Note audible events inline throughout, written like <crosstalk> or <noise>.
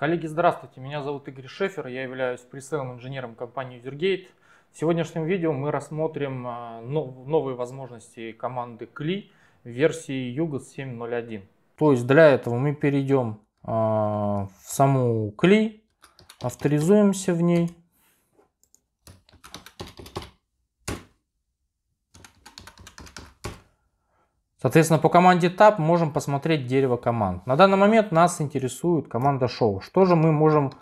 Коллеги, здравствуйте, меня зовут Игорь Шефер, я являюсь пресейлом инженером компании Usergate. В сегодняшнем видео мы рассмотрим а, новые возможности команды CLI версии Yugas 7.0.1. То есть для этого мы перейдем а, в саму CLI, авторизуемся в ней Соответственно, по команде Tab можем посмотреть дерево команд. На данный момент нас интересует команда Show. Что же мы можем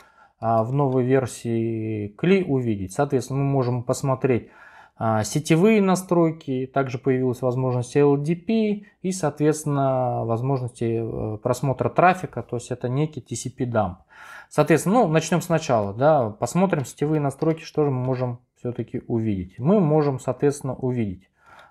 а, в новой версии CLI увидеть? Соответственно, мы можем посмотреть а, сетевые настройки, также появилась возможность LDP и, соответственно, возможности э, просмотра трафика, то есть это некий tcp dump. Соответственно, ну, начнем сначала, да, посмотрим сетевые настройки, что же мы можем все-таки увидеть. Мы можем, соответственно, увидеть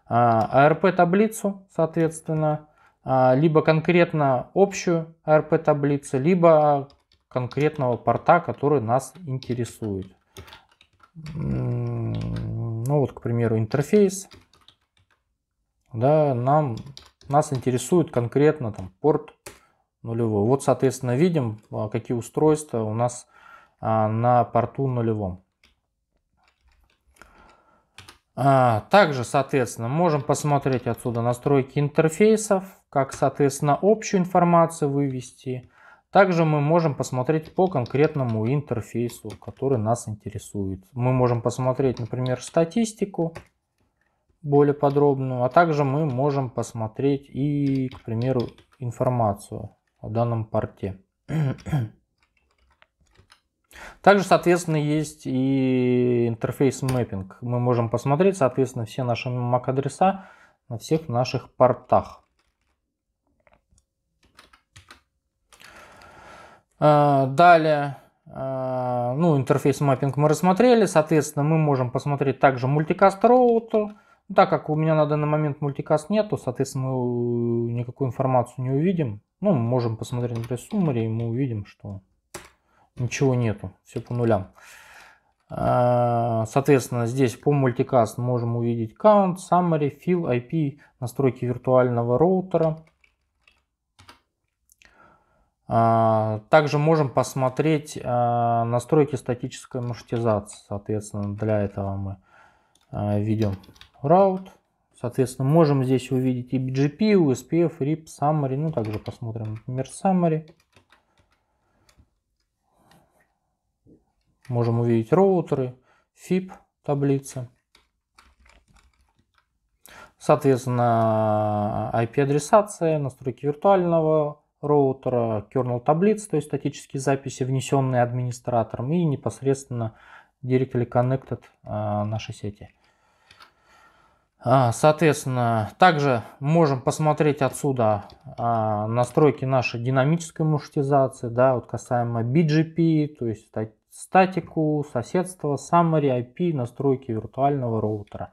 а, АРП-таблицу, соответственно, а, либо конкретно общую АРП-таблицу, либо конкретного порта, который нас интересует. Ну вот, к примеру, интерфейс. Да, нам, нас интересует конкретно там, порт нулевой. Вот, соответственно, видим, а, какие устройства у нас на порту нулевом. А, также, соответственно, можем посмотреть отсюда настройки интерфейсов, как, соответственно, общую информацию вывести. Также мы можем посмотреть по конкретному интерфейсу, который нас интересует. Мы можем посмотреть, например, статистику более подробную, а также мы можем посмотреть и, к примеру, информацию о данном порте. <clears throat> Также, соответственно, есть и интерфейс мэппинг. Мы можем посмотреть, соответственно, все наши MAC-адреса на всех наших портах. А, далее, а, ну, интерфейс маппинг мы рассмотрели. Соответственно, мы можем посмотреть также мультикаст роутер. Ну, так как у меня на данный момент мультикаст нету, соответственно, э, никакую информацию не увидим. Ну, мы можем посмотреть, например, суммари, и мы увидим, что ничего нету, все по нулям. А, соответственно, здесь по мультикаст можем увидеть count, summary, fill, IP, настройки виртуального роутера. А, также можем посмотреть а, настройки статической маршрутизации. Соответственно, для этого мы введем route. Соответственно, можем здесь увидеть и BGP, USPF, RIP, Summary. Ну, также посмотрим, например, Summary. Можем увидеть роутеры, FIP таблицы. Соответственно, IP-адресация, настройки виртуального роутера, kernel таблиц, то есть статические записи, внесенные администратором, и непосредственно directly connected а, нашей сети. А, соответственно, также можем посмотреть отсюда а, настройки нашей динамической маршрутизации, да, вот касаемо BGP, то есть статику, соседство, summary, IP, настройки виртуального роутера.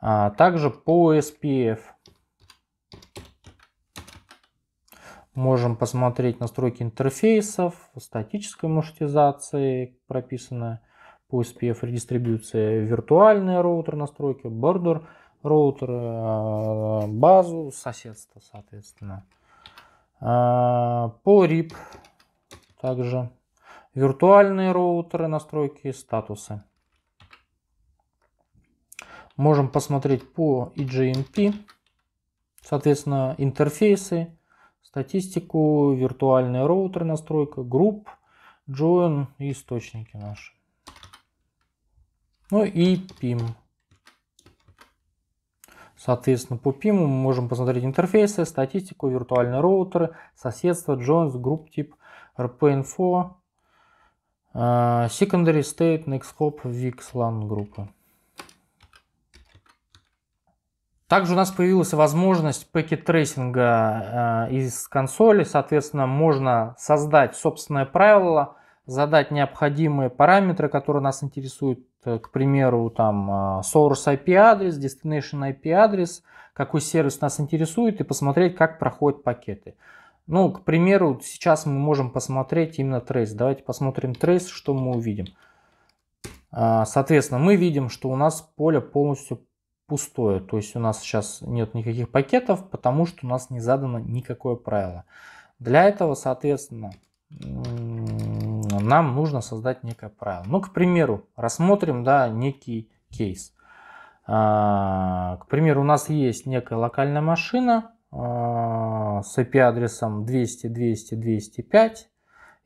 А также по SPF. Можем посмотреть настройки интерфейсов, статической маршрутизации, прописанная по SPF редистрибьюция, виртуальный роутер настройки, бордер роутер, а, базу, соседство, соответственно. А, по RIP также виртуальные роутеры, настройки, статусы. Можем посмотреть по EGMP, соответственно, интерфейсы, статистику, виртуальные роутеры, настройка, групп, join и источники наши. Ну и PIM. Соответственно, по PIM мы можем посмотреть интерфейсы, статистику, виртуальные роутеры, соседство, joins, групп тип, rp-info, а, secondary State Nexhop VixLAN группа. Также у нас появилась возможность пакет трейсинга а, из консоли. Соответственно, можно создать собственное правило, задать необходимые параметры, которые нас интересуют. Э, к примеру, там а, source IP адрес, destination IP адрес, какой сервис нас интересует и посмотреть, как проходят пакеты. Ну, к примеру, сейчас мы можем посмотреть именно трейс. Давайте посмотрим трейс, что мы увидим. А, соответственно, мы видим, что у нас поле полностью пустое. То есть у нас сейчас нет никаких пакетов, потому что у нас не задано никакое правило. Для этого, соответственно, нам нужно создать некое правило. Ну, к примеру, рассмотрим да, некий кейс. А, к примеру, у нас есть некая локальная машина, Э, с IP-адресом 200, 200, 205.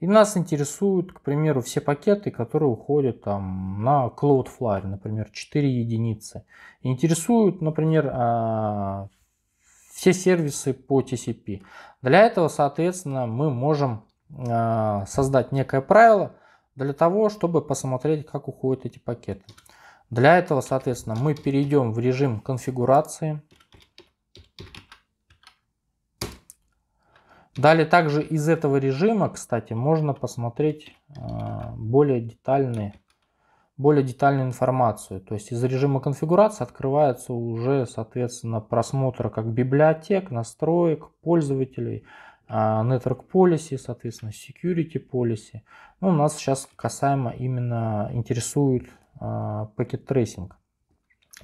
И нас интересуют, к примеру, все пакеты, которые уходят там, на Cloudflare, например, 4 единицы. Интересуют, например, э, все сервисы по TCP. Для этого, соответственно, мы можем э, создать некое правило для того, чтобы посмотреть, как уходят эти пакеты. Для этого, соответственно, мы перейдем в режим конфигурации. Далее также из этого режима, кстати, можно посмотреть э, более детальные более детальную информацию. То есть из режима конфигурации открывается уже, соответственно, просмотр как библиотек, настроек, пользователей, э, network policy, соответственно, security policy. Ну, у нас сейчас касаемо именно интересует э, пакет трейсинг.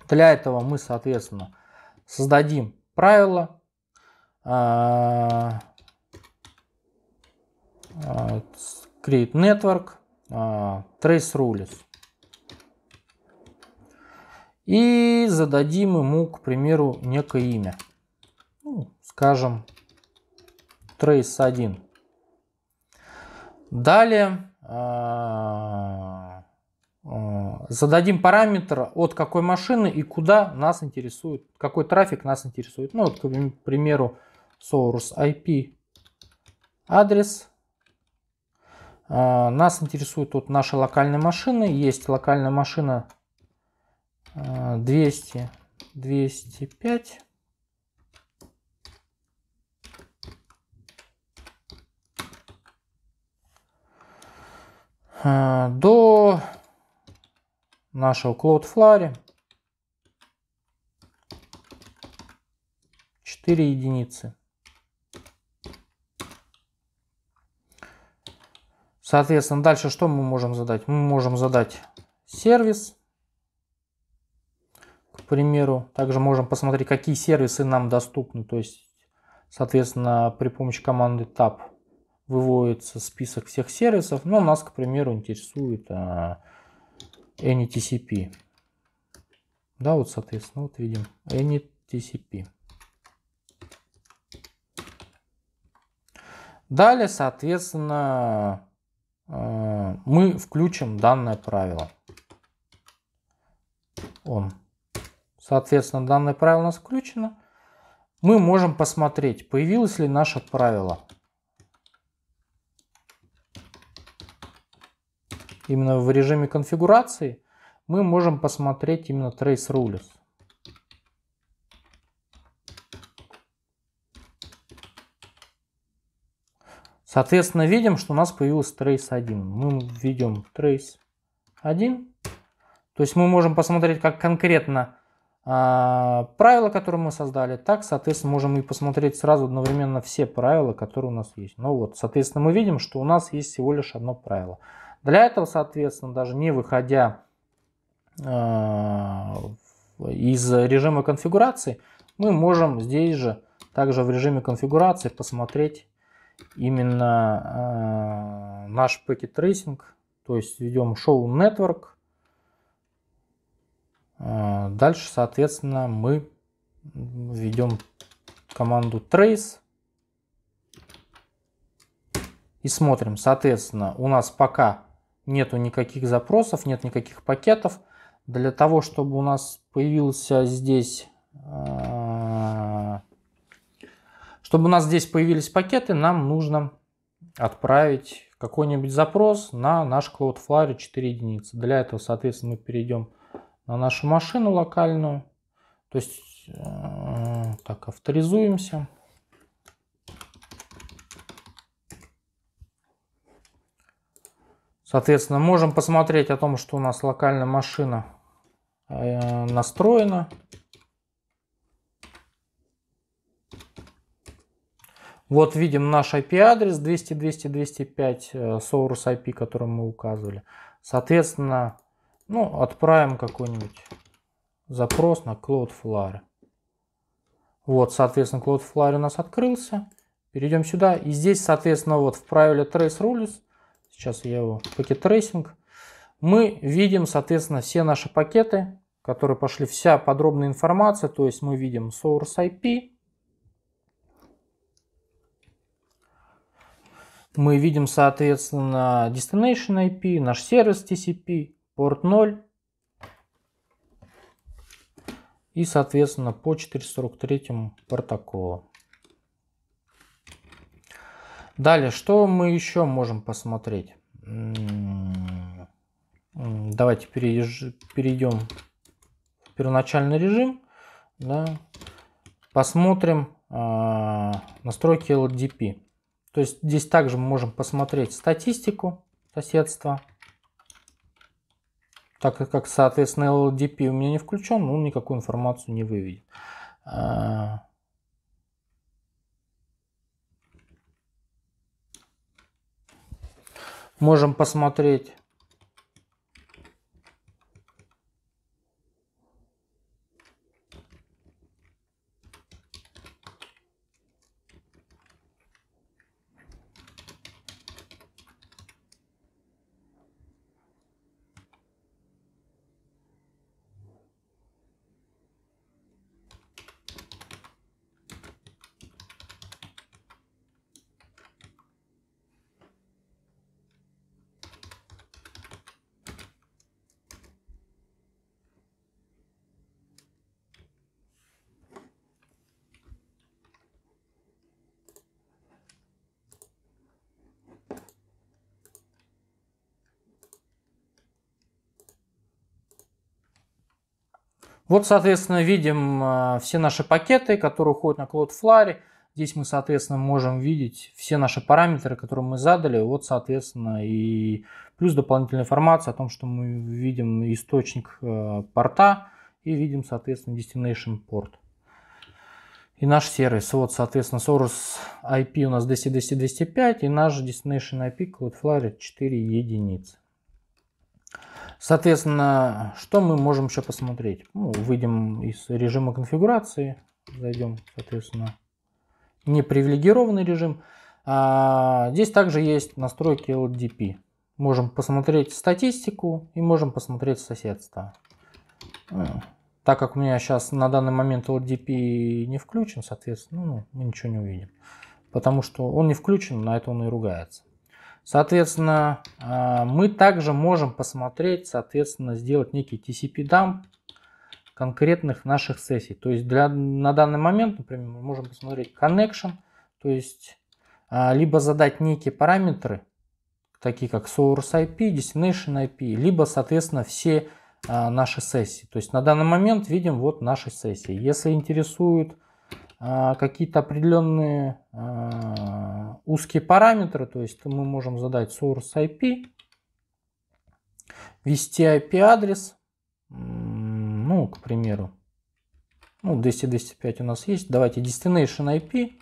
Для этого мы, соответственно, создадим правила, а, create network, а, trace rules. И зададим ему, к примеру, некое имя. Ну, скажем, trace1. Далее а, зададим параметр от какой машины и куда нас интересует, какой трафик нас интересует. Ну, вот, к примеру, source IP адрес а, нас интересуют тут наши локальные машины. Есть локальная машина 200, а, 205. А, до нашего Cloudflare 4 единицы. Соответственно, дальше что мы можем задать? Мы можем задать сервис. К примеру, также можем посмотреть, какие сервисы нам доступны. То есть, соответственно, при помощи команды tab выводится список всех сервисов. Но ну, нас, к примеру, интересует а, AnyTCP. Да, вот, соответственно, вот видим AnyTCP. Далее, соответственно, мы включим данное правило. Он. Соответственно, данное правило у нас включено. Мы можем посмотреть, появилось ли наше правило. Именно в режиме конфигурации мы можем посмотреть именно trace rules. Соответственно, видим, что у нас появился trace 1. Мы введем trace 1. То есть мы можем посмотреть, как конкретно а, правила, которые мы создали, так, соответственно, можем и посмотреть сразу одновременно все правила, которые у нас есть. Ну вот, соответственно, мы видим, что у нас есть всего лишь одно правило. Для этого, соответственно, даже не выходя а, из режима конфигурации, мы можем здесь же, также в режиме конфигурации, посмотреть именно э, наш пакет трейсинг, то есть ведем шоу network. Э, дальше, соответственно, мы ведем команду trace и смотрим. Соответственно, у нас пока нету никаких запросов, нет никаких пакетов. Для того, чтобы у нас появился здесь э, чтобы у нас здесь появились пакеты, нам нужно отправить какой-нибудь запрос на наш Cloudflare 4 единицы. Для этого, соответственно, мы перейдем на нашу машину локальную. То есть, э, так, авторизуемся. Соответственно, можем посмотреть о том, что у нас локальная машина э, настроена. Вот видим наш IP-адрес 200.200.205 э, source IP, который мы указывали. Соответственно, ну, отправим какой-нибудь запрос на Cloudflare. Вот, соответственно, Cloudflare у нас открылся. Перейдем сюда. И здесь, соответственно, вот в правиле Trace Rules, сейчас я его пакет трейсинг, мы видим, соответственно, все наши пакеты, которые пошли, вся подробная информация, то есть мы видим source IP, мы видим, соответственно, destination IP, наш сервис TCP, порт 0 и, соответственно, по 443 протоколу. Далее, что мы еще можем посмотреть? Давайте перейдем в первоначальный режим. Да. Посмотрим э, настройки LDP. То есть здесь также мы можем посмотреть статистику соседства. Так как, соответственно, LDP у меня не включен, он никакую информацию не выведет. А, можем посмотреть Вот, соответственно, видим а, все наши пакеты, которые уходят на Cloudflare. Здесь мы, соответственно, можем видеть все наши параметры, которые мы задали. Вот, соответственно, и плюс дополнительная информация о том, что мы видим источник э, порта и видим, соответственно, destination порт. И наш сервис. Вот, соответственно, source IP у нас 200-205 и наш destination IP Cloudflare 4 единицы. Соответственно, что мы можем еще посмотреть? Ну, выйдем из режима конфигурации, зайдем, соответственно, непривилегированный режим. А, здесь также есть настройки LDP. Можем посмотреть статистику и можем посмотреть соседство. Э, так как у меня сейчас на данный момент LDP не включен, соответственно, ну, мы ничего не увидим. Потому что он не включен, на это он и ругается. Соответственно, а, мы также можем посмотреть, соответственно, сделать некий TCP-дамп конкретных наших сессий. То есть для, на данный момент, например, мы можем посмотреть connection, то есть а, либо задать некие параметры, такие как source IP, destination IP, либо, соответственно, все а, наши сессии. То есть на данный момент видим вот наши сессии. Если интересует а, какие-то определенные а, узкие параметры, то есть мы можем задать source IP, ввести IP-адрес, ну, к примеру, ну, 200-205 у нас есть, давайте destination IP,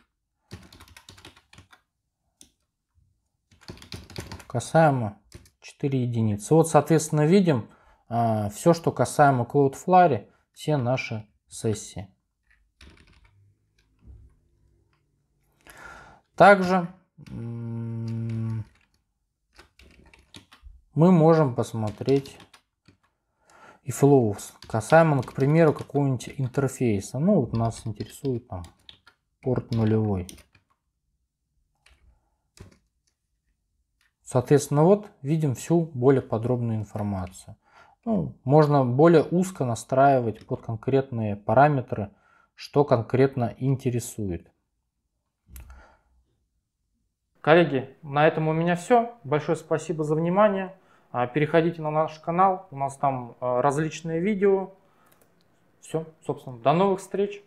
касаемо 4 единицы. Вот, соответственно, видим а, все, что касаемо Cloudflare, все наши сессии. Также мы можем посмотреть и flows касаемо, к примеру, какого-нибудь интерфейса. Ну, вот нас интересует там порт нулевой. Соответственно, вот видим всю более подробную информацию. Ну, можно более узко настраивать под конкретные параметры, что конкретно интересует. Коллеги, на этом у меня все. Большое спасибо за внимание. А, переходите на наш канал, у нас там а, различные видео. Все, собственно, до новых встреч.